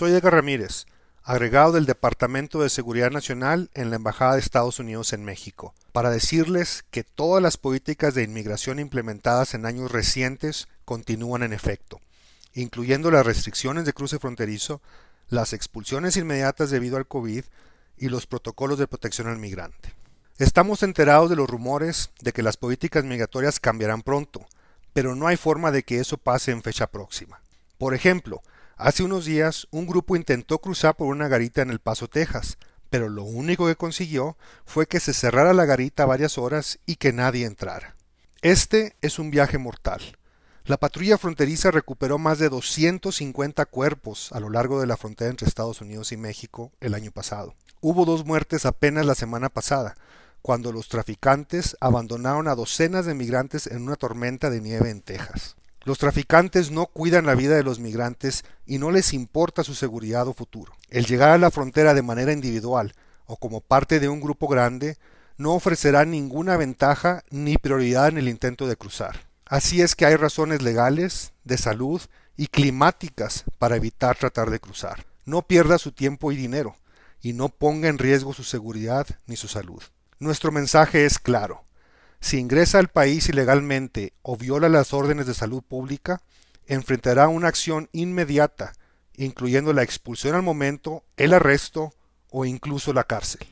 Soy Edgar Ramírez, agregado del Departamento de Seguridad Nacional en la Embajada de Estados Unidos en México, para decirles que todas las políticas de inmigración implementadas en años recientes continúan en efecto, incluyendo las restricciones de cruce fronterizo, las expulsiones inmediatas debido al COVID y los protocolos de protección al migrante. Estamos enterados de los rumores de que las políticas migratorias cambiarán pronto, pero no hay forma de que eso pase en fecha próxima. Por ejemplo, Hace unos días, un grupo intentó cruzar por una garita en El Paso, Texas, pero lo único que consiguió fue que se cerrara la garita varias horas y que nadie entrara. Este es un viaje mortal. La patrulla fronteriza recuperó más de 250 cuerpos a lo largo de la frontera entre Estados Unidos y México el año pasado. Hubo dos muertes apenas la semana pasada, cuando los traficantes abandonaron a docenas de migrantes en una tormenta de nieve en Texas. Los traficantes no cuidan la vida de los migrantes y no les importa su seguridad o futuro. El llegar a la frontera de manera individual o como parte de un grupo grande no ofrecerá ninguna ventaja ni prioridad en el intento de cruzar. Así es que hay razones legales, de salud y climáticas para evitar tratar de cruzar. No pierda su tiempo y dinero, y no ponga en riesgo su seguridad ni su salud. Nuestro mensaje es claro. Si ingresa al país ilegalmente o viola las órdenes de salud pública, enfrentará una acción inmediata, incluyendo la expulsión al momento, el arresto o incluso la cárcel.